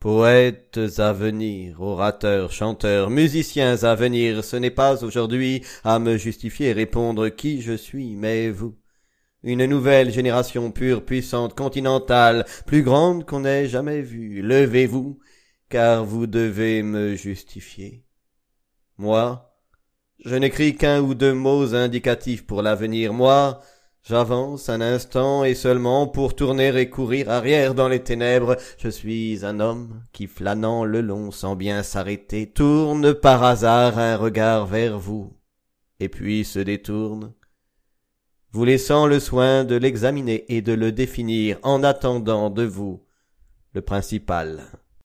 Poètes à venir, orateurs, chanteurs, musiciens à venir, ce n'est pas aujourd'hui à me justifier et répondre qui je suis, mais vous. Une nouvelle génération pure, puissante, continentale, plus grande qu'on n'ait jamais vue. Levez-vous, car vous devez me justifier. Moi, je n'écris qu'un ou deux mots indicatifs pour l'avenir. Moi, J'avance un instant et seulement pour tourner et courir arrière dans les ténèbres. Je suis un homme qui flânant le long sans bien s'arrêter tourne par hasard un regard vers vous et puis se détourne, vous laissant le soin de l'examiner et de le définir en attendant de vous le principal.